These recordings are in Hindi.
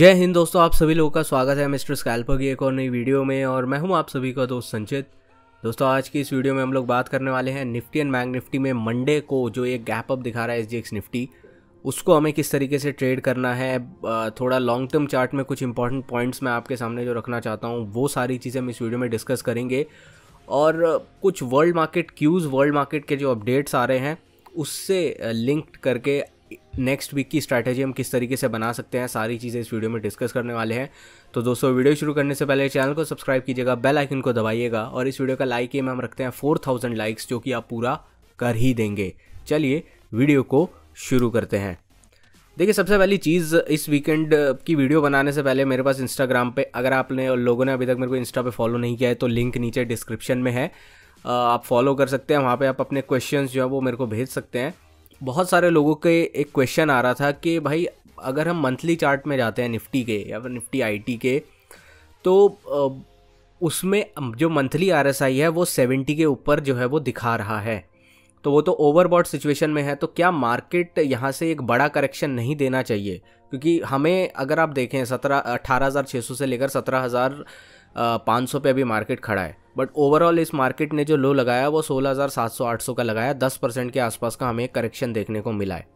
जय हिंद दोस्तों आप सभी लोगों का स्वागत है मिस्टर स्कैल्पर की एक और नई वीडियो में और मैं हूं आप सभी का दोस्त संचित दोस्तों आज की इस वीडियो में हम लोग बात करने वाले हैं निफ्टी एंड बैंक निफ्टी में मंडे को जो एक गैप अप दिखा रहा है एस निफ्टी उसको हमें किस तरीके से ट्रेड करना है थोड़ा लॉन्ग टर्म चार्ट में कुछ इंपॉर्टेंट पॉइंट्स मैं आपके सामने जो रखना चाहता हूँ वो सारी चीज़ें हम इस वीडियो में डिस्कस करेंगे और कुछ world market cues world market के जो अपडेट्स आ रहे हैं उससे लिंक्ड करके नेक्स्ट वीक की स्ट्रैटेजी हम किस तरीके से बना सकते हैं सारी चीज़ें इस वीडियो में डिस्कस करने वाले हैं तो दोस्तों वीडियो शुरू करने से पहले चैनल को सब्सक्राइब कीजिएगा बेल आइकन को दबाइएगा और इस वीडियो का लाइक एम हम रखते हैं फोर थाउजेंड लाइक्स जो कि आप पूरा कर ही देंगे चलिए वीडियो को शुरू करते हैं देखिए सबसे पहली चीज़ इस वीकेंड की वीडियो बनाने से पहले मेरे पास इंस्टाग्राम पे अगर आपने और लोगों ने अभी तक मेरे को इंस्टा पे फॉलो नहीं किया है तो लिंक नीचे डिस्क्रिप्शन में है आप फॉलो कर सकते हैं वहाँ पे आप अपने क्वेश्चंस जो है वो मेरे को भेज सकते हैं बहुत सारे लोगों के एक क्वेश्चन आ रहा था कि भाई अगर हम मंथली चार्ट में जाते हैं निफ्टी के या फिर निफ्टी आईटी के तो उसमें जो मंथली आर है वो सेवेंटी के ऊपर जो है वो दिखा रहा है तो वो तो ओवरबॉड सिचुएशन में है तो क्या मार्केट यहाँ से एक बड़ा करेक्शन नहीं देना चाहिए क्योंकि हमें अगर आप देखें सत्रह अठारह हज़ार छः सौ से लेकर सत्रह हज़ार पाँच सौ पे अभी मार्केट खड़ा है बट ओवरऑल इस मार्केट ने जो लो लगाया वो सोलह हज़ार सात सौ आठ सौ का लगाया दस परसेंट के आसपास का हमें करेक्शन देखने को मिला है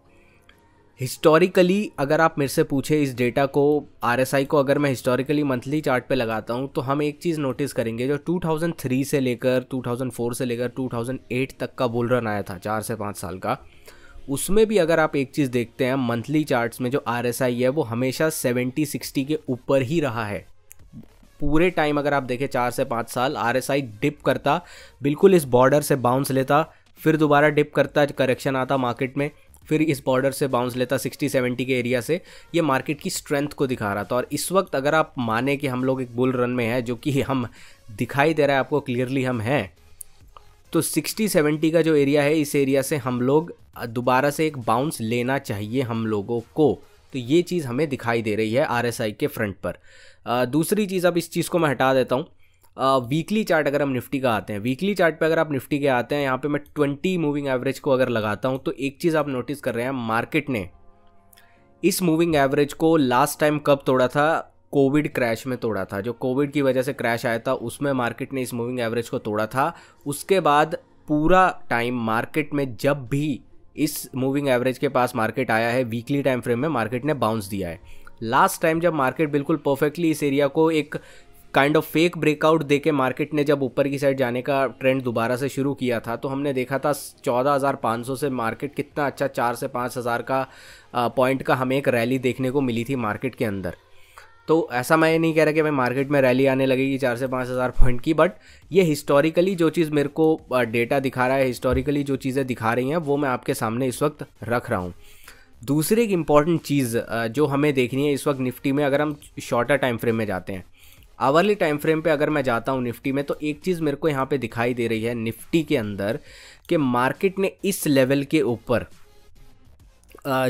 हिस्टोरिकली अगर आप मेरे से पूछे इस डेटा को आर को अगर मैं हिस्टोरिकली मंथली चार्ट पे लगाता हूँ तो हम एक चीज़ नोटिस करेंगे जो 2003 से लेकर 2004 से लेकर 2008 तक का बुल रन आया था चार से पाँच साल का उसमें भी अगर आप एक चीज़ देखते हैं मंथली चार्ट्स में जो आर है वो हमेशा 70 60 के ऊपर ही रहा है पूरे टाइम अगर आप देखें चार से पाँच साल आर डिप करता बिल्कुल इस बॉर्डर से बाउंस लेता फिर दोबारा डिप करता करेक्शन आता मार्केट में फिर इस बॉर्डर से बाउंस लेता 60 70 के एरिया से ये मार्केट की स्ट्रेंथ को दिखा रहा था और इस वक्त अगर आप माने कि हम लोग एक बुल रन में हैं जो कि हम दिखाई दे रहा है आपको क्लियरली हम हैं तो 60 70 का जो एरिया है इस एरिया से हम लोग दोबारा से एक बाउंस लेना चाहिए हम लोगों को तो ये चीज़ हमें दिखाई दे रही है आर के फ्रंट पर आ, दूसरी चीज़ अब इस चीज़ को मैं हटा देता हूँ वीकली चार्ट अगर हम निफ्टी का आते हैं वीकली चार्ट पे अगर आप निफ्टी के आते हैं यहाँ पे मैं ट्वेंटी मूविंग एवरेज को अगर लगाता हूँ तो एक चीज़ आप नोटिस कर रहे हैं मार्केट ने इस मूविंग एवरेज को लास्ट टाइम कब तोड़ा था कोविड क्रैश में तोड़ा था जो कोविड की वजह से क्रैश आया था उसमें मार्केट ने इस मूविंग एवरेज को तोड़ा था उसके बाद पूरा टाइम मार्केट में जब भी इस मूविंग एवरेज के पास मार्केट आया है वीकली टाइम फ्रेम में मार्केट ने बाउंस दिया है लास्ट टाइम जब मार्केट बिल्कुल परफेक्टली इस एरिया को एक काइंड ऑफ फेक ब्रेकआउट दे के मार्केट ने जब ऊपर की साइड जाने का ट्रेंड दोबारा से शुरू किया था तो हमने देखा था 14,500 से मार्केट कितना अच्छा चार से पाँच हज़ार का पॉइंट का हमें एक रैली देखने को मिली थी मार्केट के अंदर तो ऐसा मैं नहीं कह रहा कि भाई मार्केट में रैली आने लगेगी चार से पाँच हज़ार पॉइंट की बट ये हिस्टोरिकली जो चीज़ मेरे को डेटा दिखा रहा है हिस्टोरिकली जो चीज़ें दिखा रही हैं वो मैं आपके सामने इस वक्त रख रहा हूँ दूसरी एक इम्पॉर्टेंट चीज़ जो हमें देखनी है इस वक्त निफ्टी में अगर हम शॉर्टर टाइम फ्रेम में जाते हैं आवर्ली टाइम फ्रेम पे अगर मैं जाता हूँ निफ्टी में तो एक चीज़ मेरे को यहाँ पे दिखाई दे रही है निफ्टी के अंदर कि मार्केट ने इस लेवल के ऊपर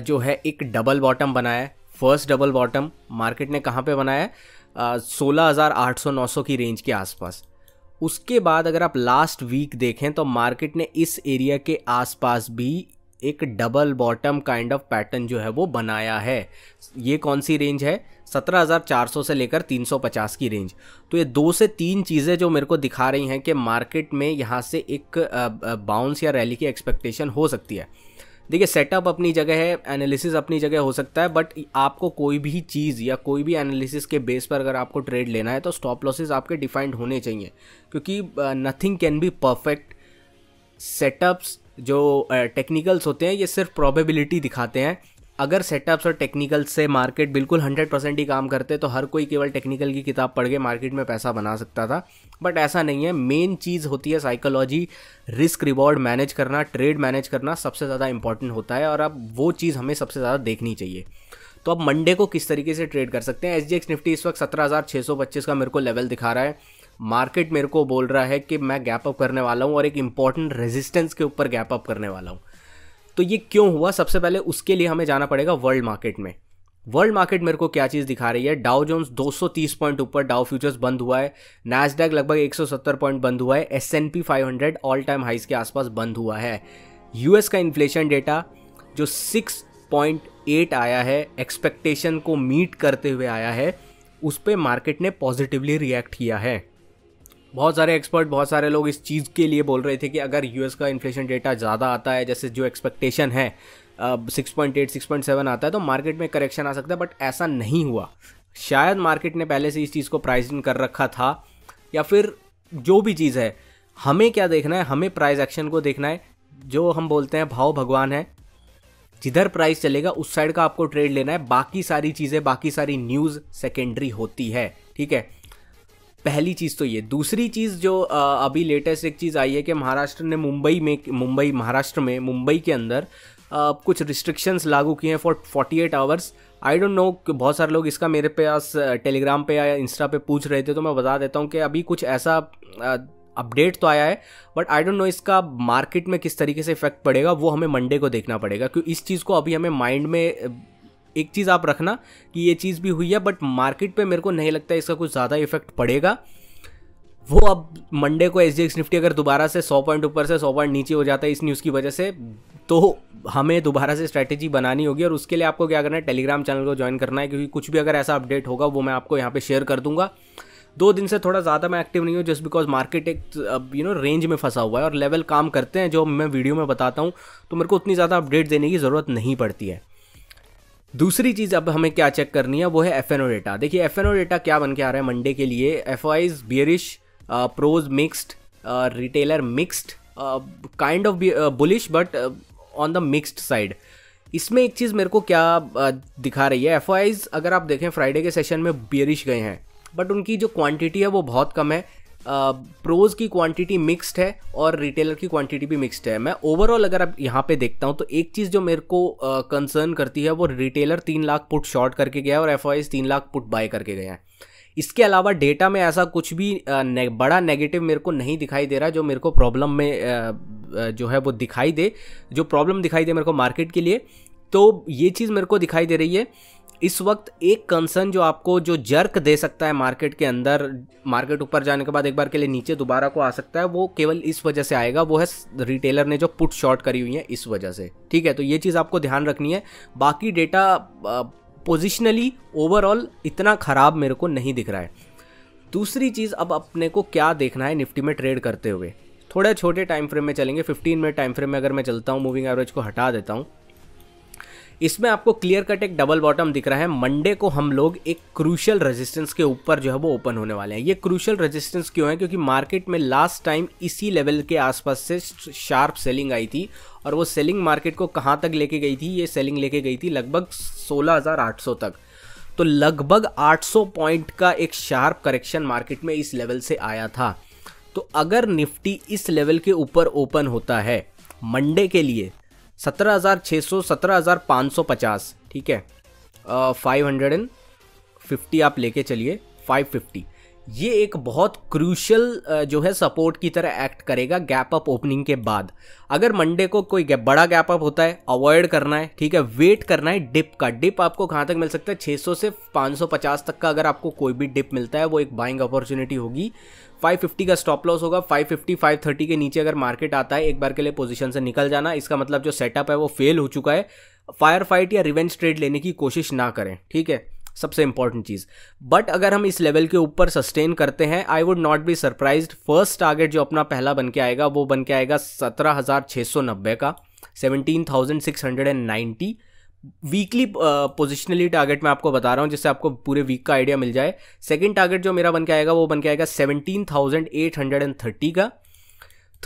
जो है एक डबल बॉटम बनाया है फर्स्ट डबल बॉटम मार्केट ने कहाँ पे बनाया सोलह हज़ार आठ सौ नौ सौ की रेंज के आसपास उसके बाद अगर आप लास्ट वीक देखें तो मार्केट ने इस एरिया के आसपास भी एक double bottom kind of pattern जो है वो बनाया है ये कौन सी रेंज है 17,400 से लेकर 350 की रेंज तो ये दो से तीन चीज़ें जो मेरे को दिखा रही हैं कि मार्केट में यहाँ से एक बाउंस या रैली की एक्सपेक्टेशन हो सकती है देखिए सेटअप अपनी जगह है एनालिसिस अपनी जगह हो सकता है बट आपको कोई भी चीज़ या कोई भी एनालिसिस के बेस पर अगर आपको ट्रेड लेना है तो स्टॉप लॉसेस आपके डिफाइंड होने चाहिए क्योंकि nothing can be perfect setups जो टेक्निकल्स होते हैं ये सिर्फ प्रोबेबिलिटी दिखाते हैं अगर सेटअप्स और टेक्निकल से मार्केट बिल्कुल हंड्रेड परसेंट ही काम करते तो हर कोई केवल टेक्निकल की किताब पढ़ के मार्केट में पैसा बना सकता था बट ऐसा नहीं है मेन चीज़ होती है साइकोलॉजी रिस्क रिवॉर्ड मैनेज करना ट्रेड मैनेज करना सबसे ज़्यादा इंपॉर्टेंट होता है और अब वो चीज़ हमें सबसे ज़्यादा देखनी चाहिए तो अब मंडे को किस तरीके से ट्रेड कर सकते हैं एस एक्स निफ्टी इस वक्त सत्रह हज़ार छः सौ पच्चीस का मेरे को लेवल दिखा रहा है मार्केट मेरे को बोल रहा है कि मैं गैप अप करने वाला हूँ और एक इंपॉर्टेंट रेजिस्टेंस के ऊपर गैप अप करने वाला हूँ तो ये क्यों हुआ सबसे पहले उसके लिए हमें जाना पड़ेगा वर्ल्ड मार्केट में वर्ल्ड मार्केट मेरे को क्या चीज़ दिखा रही है डाउ जोन्स 230 पॉइंट ऊपर डाउ फ्यूचर्स बंद हुआ है नैसडैक लगभग 170 पॉइंट बंद हुआ है S N P five all time highs के आसपास बंद हुआ है यूएस का इन्फ्लेशन डेटा जो 6.8 आया है एक्सपेक्टेशन को मीट करते हुए आया है उस पर मार्केट ने पॉजिटिवली रिएक्ट किया है बहुत सारे एक्सपर्ट बहुत सारे लोग इस चीज़ के लिए बोल रहे थे कि अगर यूएस का इन्फ्लेशन डेटा ज़्यादा आता है जैसे जो एक्सपेक्टेशन है six point eight six point seven आता है तो मार्केट में करेक्शन आ सकता है बट ऐसा नहीं हुआ शायद मार्केट ने पहले से इस चीज़ को प्राइज इन कर रखा था या फिर जो भी चीज़ है हमें क्या देखना है हमें प्राइस एक्शन को देखना है जो हम बोलते हैं भाव भगवान है जिधर प्राइस चलेगा उस साइड का आपको ट्रेड लेना है बाकी सारी चीज़ें बाकी सारी न्यूज़ सेकेंडरी होती है ठीक है पहली चीज़ तो ये दूसरी चीज़ जो अभी लेटेस्ट एक चीज़ आई है कि महाराष्ट्र ने मुंबई में मुंबई महाराष्ट्र में मुंबई के अंदर कुछ रिस्ट्रिक्शंस लागू किए हैं for eight hours I don't know बहुत सारे लोग इसका मेरे पास टेलीग्राम पे या इंस्टा पे पूछ रहे थे तो मैं बता देता हूँ कि अभी कुछ ऐसा अपडेट तो आया है बट आई डोंट नो इसका मार्केट में किस तरीके से इफेक्ट पड़ेगा वो हमें मंडे को देखना पड़ेगा क्योंकि इस चीज़ को अभी हमें माइंड में एक चीज़ आप रखना कि ये चीज़ भी हुई है बट मार्केट पे मेरे को नहीं लगता इसका कुछ ज़्यादा इफेक्ट पड़ेगा वो अब मंडे को एस निफ्टी अगर दोबारा से 100 पॉइंट ऊपर से 100 पॉइंट नीचे हो जाता है इस न्यूज़ की वजह से तो हमें दोबारा से स्ट्रैटेजी बनानी होगी और उसके लिए आपको क्या करना है टेलीग्राम चैनल को ज्वाइन करना है क्योंकि कुछ भी अगर ऐसा अपडेट होगा वो मैं आपको यहाँ पर शेयर कर दूंगा दो दिन से थोड़ा ज़्यादा मैं एक्टिव नहीं हूँ जस्ट बिकॉज मार्केट एक अब यू नो रेंज में फंसा हुआ है और लेवल काम करते हैं जो मैं वीडियो में बताता हूँ तो मेरे को उतनी ज़्यादा अपडेट देने की ज़रूरत नहीं पड़ती है दूसरी चीज़ अब हमें क्या चेक करनी है वो है एफ डेटा देखिए एफ डेटा क्या बन के आ रहा है मंडे के लिए F Is bearish pros mixed retailer mixed kind of bullish but on the mixed side इसमें एक चीज़ मेरे को क्या uh, दिखा रही है एफ अगर आप देखें फ्राइडे के सेशन में बियरिश गए हैं बट उनकी जो क्वांटिटी है वो बहुत कम है प्रोज की क्वांटिटी मिक्स्ड है और रिटेलर की क्वांटिटी भी मिक्स्ड है मैं ओवरऑल अगर आप यहाँ पे देखता हूँ तो एक चीज़ जो मेरे को कंसर्न करती है वो रिटेलर तीन लाख पुट शॉर्ट करके गया है और एफ तीन लाख पुट बाय करके गया है इसके अलावा डेटा में ऐसा कुछ भी ने, बड़ा नेगेटिव मेरे को नहीं दिखाई दे रहा जो मेरे को प्रॉब्लम में जो है वो दिखाई दे जो प्रॉब्लम दिखाई दे मेरे को मार्केट के लिए तो ये चीज़ मेरे को दिखाई दे रही है इस वक्त एक कंसर्न जो आपको जो जर्क दे सकता है मार्केट के अंदर मार्केट ऊपर जाने के बाद एक बार के लिए नीचे दोबारा को आ सकता है वो केवल इस वजह से आएगा वो है रिटेलर ने जो पुट शॉर्ट करी हुई है इस वजह से ठीक है तो ये चीज़ आपको ध्यान रखनी है बाकी डेटा पोजिशनली ओवरऑल इतना ख़राब मेरे को नहीं दिख रहा है दूसरी चीज़ अब अपने को क्या देखना है निफ्टी में ट्रेड करते हुए थोड़े छोटे टाइम फ्रेम में चलेंगे 15 मिनट टाइम फ्रेम में अगर मैं चलता हूँ मूविंग एवरेज को हटा देता हूँ इसमें आपको क्लियर कट एक डबल बॉटम दिख रहा है मंडे को हम लोग एक क्रूशल रेजिस्टेंस के ऊपर जो है वो ओपन होने वाले हैं ये क्रूशल रेजिस्टेंस क्यों है क्योंकि मार्केट में लास्ट टाइम इसी लेवल के आसपास से शार्प सेलिंग आई थी और वो सेलिंग मार्केट को कहाँ तक लेके गई थी ये सेलिंग लेके गई थी लगभग सोलह तक तो लगभग आठ पॉइंट का एक शार्प करेक्शन मार्केट में इस लेवल से आया था तो अगर निफ्टी इस लेवल के ऊपर ओपन होता है मंडे के लिए सत्रह हज़ार छः सौ सत्रह हज़ार पाँच सौ पचास ठीक है फाइव हंड्रेड एंड फिफ्टी आप लेके चलिए फाइव फिफ्टी ये एक बहुत क्रूशल जो है सपोर्ट की तरह एक्ट करेगा गैप अप ओपनिंग के बाद अगर मंडे को कोई गैप बड़ा गैप अप होता है अवॉइड करना है ठीक है वेट करना है डिप का डिप आपको कहाँ तक मिल सकता है 600 से 550 तक का अगर आपको कोई भी डिप मिलता है वो एक बाइंग अपॉर्चुनिटी होगी 550 का स्टॉप लॉस होगा 550 530 के नीचे अगर मार्केट आता है एक बार के लिए पोजीशन से निकल जाना इसका मतलब जो सेटअप है वो फेल हो चुका है फायर फाइट या रिवेंज ट्रेड लेने की कोशिश ना करें ठीक है सबसे इंपॉर्टेंट चीज़ बट अगर हम इस लेवल के ऊपर सस्टेन करते हैं I would not be surprise first target जो अपना पहला बन के आएगा वो बन के आएगा सत्रह हज़ार सौ नब्बे का seventeen thousand six hundred and ninety weekly positionally target मैं आपको बता रहा हूँ जिससे आपको पूरे वीक का आइडिया मिल जाए सेकेंड टारगेट जो मेरा बन के आएगा वो बन के आएगा seventeen thousand eight hundred and thirty का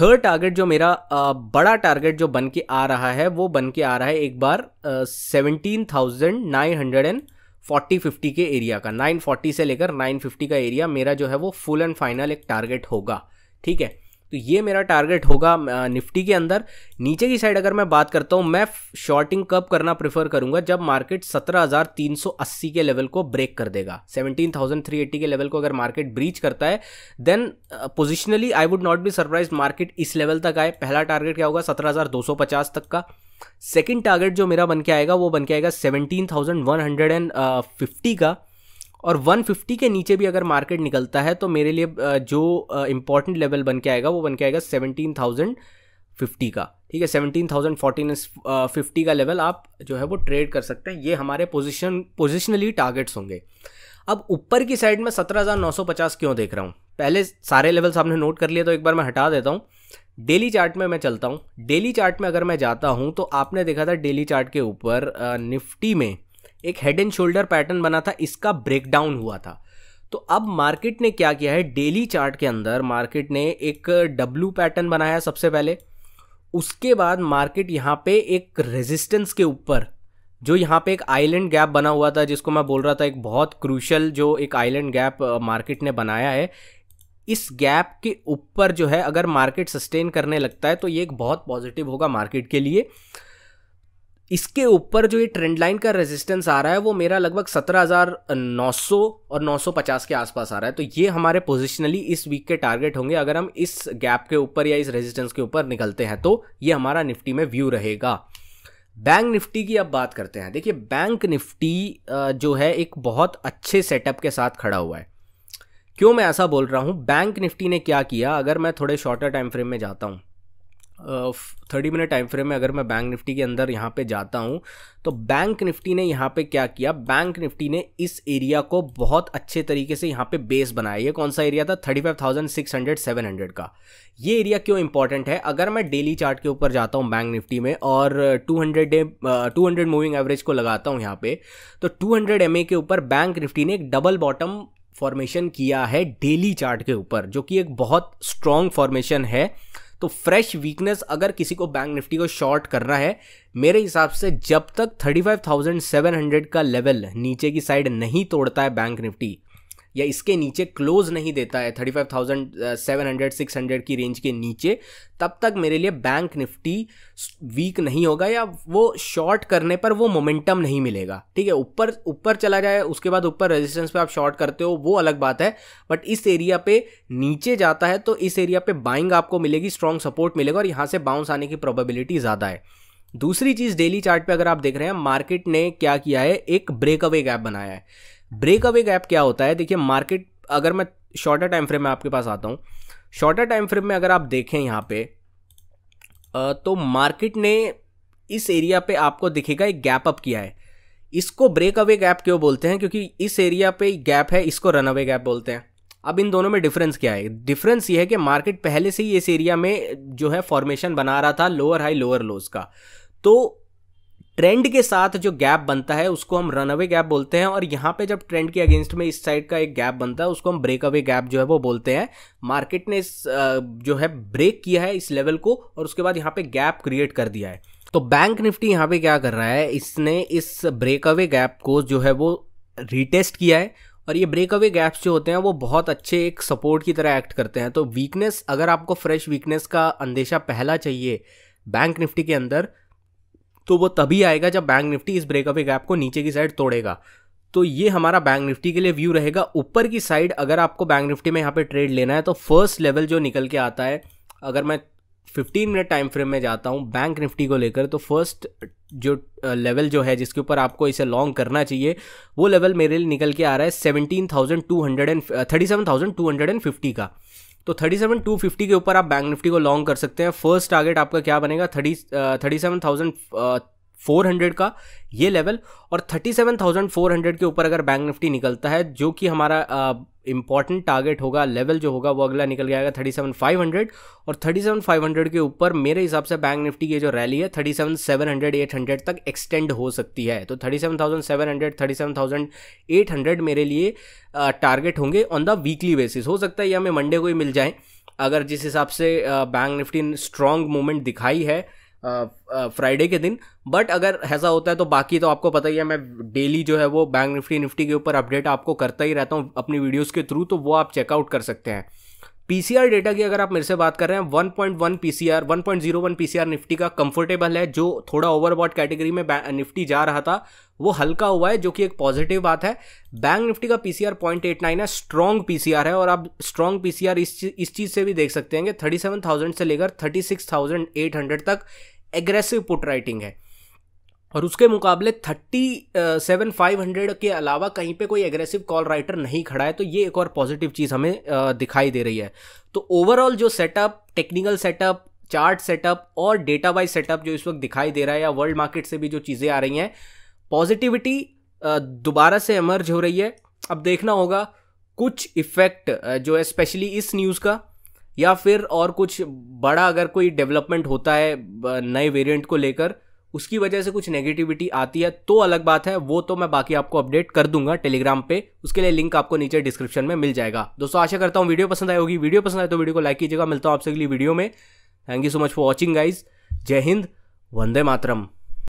थर्ड टारगेट जो मेरा uh, बड़ा टारगेट जो बन के आ रहा है वो बन के आ रहा है एक बार seventeen thousand nine hundred and forty fifty के एरिया का नाइन फोर्टी से लेकर नाइन फिफ्टी का एरिया मेरा जो है वो फुल एंड फाइनल एक टारगेट होगा ठीक है तो ये मेरा टारगेट होगा निफ्टी के अंदर नीचे की साइड अगर मैं बात करता हूँ मैं शॉर्टिंग कब करना प्रेफर करूँगा जब मार्केट 17,380 के लेवल को ब्रेक कर देगा 17,380 के लेवल को अगर मार्केट ब्रीच करता है then positionally I would not be surprise market इस लेवल तक आए पहला टारगेट क्या होगा सत्रह तक का सेकेंड टारगेट जो मेरा बन के आएगा वो बन के आएगा सेवनटीन का और 150 के नीचे भी अगर मार्केट निकलता है तो मेरे लिए जो इम्पोर्टेंट लेवल बन के आएगा वो बन के आएगा सेवनटीन थाउजेंड फिफ्टी का ठीक है सेवनटीन थाउजेंड फोर्टीन फिफ्टी का लेवल आप जो है वो ट्रेड कर सकते हैं ये हमारे पोजिशन पोजिशनली टारगेट्स होंगे अब ऊपर की साइड में सत्रह हज़ार नौ सौ पचास क्यों देख रहा हूँ पहले सारे लेवल्स आपने नोट कर लिए तो एक बार मैं हटा देता हूँ डेली चार्ट में मैं चलता हूँ डेली चार्ट में अगर मैं जाता हूँ तो आपने देखा था डेली चार्ट के ऊपर निफ्टी में एक हेड एंड शोल्डर पैटर्न बना था इसका ब्रेकडाउन हुआ था तो अब मार्केट ने क्या किया है डेली चार्ट के अंदर मार्केट ने एक डब्लू पैटर्न बनाया सबसे पहले उसके बाद मार्केट यहाँ पे एक रेजिस्टेंस के ऊपर जो यहाँ पे एक आइलैंड गैप बना हुआ था जिसको मैं बोल रहा था एक बहुत क्रूशल जो एक आइलैंड गैप मार्केट ने बनाया है इस गैप के ऊपर जो है अगर मार्केट सस्टेन करने लगता है तो ये एक बहुत पॉजिटिव होगा मार्केट के लिए इसके ऊपर जो ये ट्रेंड लाइन का रेजिस्टेंस आ रहा है वो मेरा लगभग 17,900 और 950 के आसपास आ रहा है तो ये हमारे पोजिशनली इस वीक के टारगेट होंगे अगर हम इस गैप के ऊपर या इस रेजिस्टेंस के ऊपर निकलते हैं तो ये हमारा निफ्टी में व्यू रहेगा बैंक निफ्टी की अब बात करते हैं देखिए बैंक निफ्टी जो है एक बहुत अच्छे सेटअप के साथ खड़ा हुआ है क्यों मैं ऐसा बोल रहा हूँ बैंक निफ्टी ने क्या किया अगर मैं थोड़े शॉर्टर टाइम फ्रेम में जाता हूँ थर्टी मिनट टाइम फ्रेम में अगर मैं बैंक निफ्टी के अंदर यहाँ पे जाता हूँ तो बैंक निफ्टी ने यहाँ पे क्या किया बैंक निफ्टी ने इस एरिया को बहुत अच्छे तरीके से यहाँ पे बेस बनाया ये कौन सा एरिया था thirty five thousand six hundred seven hundred का ये एरिया क्यों इंपॉर्टेंट है अगर मैं डेली चार्ट के ऊपर जाता हूँ बैंक निफ्टी में और two hundred day two hundred moving average को लगाता हूँ यहाँ पे तो टू हंड्रेड एम ए के ऊपर बैंक निफ्टी ने एक डबल बॉटम फॉर्मेशन किया है डेली चार्ट के ऊपर जो कि एक बहुत स्ट्रॉन्ग फॉर्मेशन है तो फ्रेश वीकनेस अगर किसी को बैंक निफ्टी को शॉर्ट करना है मेरे हिसाब से जब तक 35,700 का लेवल नीचे की साइड नहीं तोड़ता है बैंक निफ्टी या इसके नीचे क्लोज नहीं देता है thirty five thousand seven hundred six hundred की रेंज के नीचे तब तक मेरे लिए बैंक निफ्टी वीक नहीं होगा या वो शॉर्ट करने पर वो मोमेंटम नहीं मिलेगा ठीक है ऊपर ऊपर चला जाए उसके बाद ऊपर रेजिस्टेंस पे आप शॉर्ट करते हो वो अलग बात है बट इस एरिया पे नीचे जाता है तो इस एरिया पे बाइंग आपको मिलेगी स्ट्रॉन्ग सपोर्ट मिलेगा और यहाँ से बाउंस आने की प्रोबेबिलिटी ज़्यादा है दूसरी चीज़ डेली चार्ट पे अगर आप देख रहे हैं मार्केट ने क्या किया है एक ब्रेकअवे गैप बनाया है ब्रेकअवे गैप क्या होता है देखिए मार्केट अगर मैं शॉर्टर टाइम फ्रेम में आपके पास आता हूँ शॉर्टर टाइम फ्रेम में अगर आप देखें यहाँ पे तो मार्केट ने इस एरिया पे आपको दिखेगा एक गैप अप किया है इसको ब्रेक अवे गैप क्यों बोलते हैं क्योंकि इस एरिया पे गैप है इसको रन अवे गैप बोलते हैं अब इन दोनों में डिफरेंस क्या है डिफरेंस ये है कि मार्केट पहले से ही इस एरिया में जो है फॉर्मेशन बना रहा था लोअर हाई लोअर लोज का तो ट्रेंड के साथ जो गैप बनता है उसको हम रन अवे गैप बोलते हैं और यहाँ पे जब ट्रेंड के अगेंस्ट में इस साइड का एक गैप बनता है उसको हम ब्रेक अवे गैप जो है वो बोलते हैं मार्केट ने इस जो है ब्रेक किया है इस लेवल को और उसके बाद यहाँ पे गैप क्रिएट कर दिया है तो बैंक निफ्टी यहाँ पे क्या कर रहा है इसने इस ब्रेक अवे गैप को जो है वो रिटेस्ट किया है और ये ब्रेक अवे गैप्स जो होते हैं वो बहुत अच्छे एक सपोर्ट की तरह एक्ट करते हैं तो वीकनेस अगर आपको फ्रेश वीकनेस का अंदेशा पहला चाहिए बैंक निफ्टी के अंदर तो वो तभी आएगा जब बैंक निफ्टी इस ब्रेकअप गैप को नीचे की साइड तोड़ेगा तो ये हमारा बैंक निफ्टी के लिए व्यू रहेगा ऊपर की साइड अगर आपको बैंक निफ्टी में यहाँ पे ट्रेड लेना है तो फर्स्ट लेवल जो निकल के आता है अगर मैं 15 मिनट टाइम फ्रेम में जाता हूँ बैंक निफ्टी को लेकर तो फर्स्ट जो लेवल जो है जिसके ऊपर आपको इसे लॉन्ग करना चाहिए वो लेवल मेरे लिए निकल के आ रहा है seventeen thousand two hundred and thirty seven thousand two hundred and fifty का तो थर्टी सेवन टू फिफ्टी के ऊपर आप बैंक निफ्टी को लॉन्ग कर सकते हैं फर्स्ट टारगेट आपका क्या बनेगा थर्टी थर्टी सेवन थाउजेंड 400 का ये लेवल और 37,400 के ऊपर अगर बैंक निफ्टी निकलता है जो कि हमारा इंपॉर्टेंट टारगेट होगा लेवल जो होगा वो अगला निकल गया थर्टी सेवन फाइव हंड्रेड और थर्टी सेवन फाइव हंड्रेड के ऊपर मेरे हिसाब से बैंक निफ्टी की जो रैली है thirty seven seven hundred eight hundred तक एक्सटेंड हो सकती है तो thirty thirty seven seven seven thousand thousand hundred eight hundred मेरे लिए टारगेट होंगे ऑन द वीकली बेसिस हो सकता है या हमें मंडे को ही मिल जाए अगर जिस हिसाब से बैंक निफ्टी ने स्ट्रॉन्ग मूवमेंट दिखाई है फ्राइडे के दिन बट अगर ऐसा होता है तो बाकी तो आपको पता ही है मैं डेली जो है वो बैंक निफ्टी निफ्टी के ऊपर अपडेट आपको करता ही रहता हूँ अपनी वीडियोज़ के थ्रू तो वो आप चेकआउट कर सकते हैं पीसीआर डेटा की अगर आप मेरे से बात कर रहे हैं 1.1 पी सी पीसीआर निफ्टी का कंफर्टेबल है जो थोड़ा ओवरबॉट कैटेगरी में निफ्टी जा रहा था वो हल्का हुआ है जो कि एक पॉजिटिव बात है बैंक निफ्टी का पीसीआर 0.89 है स्ट्रॉन्ग पीसीआर है और आप स्ट्रॉन्ग पीसीआर इस इस चीज़ से भी देख सकते हैं कि 37,000 से लेकर 36,800 तक एग्रेसिव पुट राइटिंग है और उसके मुकाबले थर्टी सेवन फाइव हंड्रेड के अलावा कहीं पे कोई एग्रेसिव कॉल राइटर नहीं खड़ा है तो ये एक और पॉजिटिव चीज़ हमें दिखाई दे रही है तो ओवरऑल जो setup technical setup chart setup और डेटा वाइज सेटअप जो इस वक्त दिखाई दे रहा है या वर्ल्ड मार्केट से भी जो चीज़ें आ रही हैं पॉजिटिविटी दोबारा से एमर्ज हो रही है अब देखना होगा कुछ इफेक्ट जो है स्पेशली इस न्यूज़ का या फिर और कुछ बड़ा अगर कोई डेवलपमेंट होता है नए वेरिएंट को लेकर उसकी वजह से कुछ नेगेटिविटी आती है तो अलग बात है वो तो मैं बाकी आपको अपडेट कर दूंगा टेलीग्राम पे उसके लिए लिंक आपको नीचे डिस्क्रिप्शन में मिल जाएगा दोस्तों आशा करता हूँ वीडियो पसंद आई होगी वीडियो पसंद आए तो वीडियो को लाइक कीजिएगा मिलता हूँ आपसे अगली वीडियो में thank you so much for watching guys जय हिंद वंदे मातरम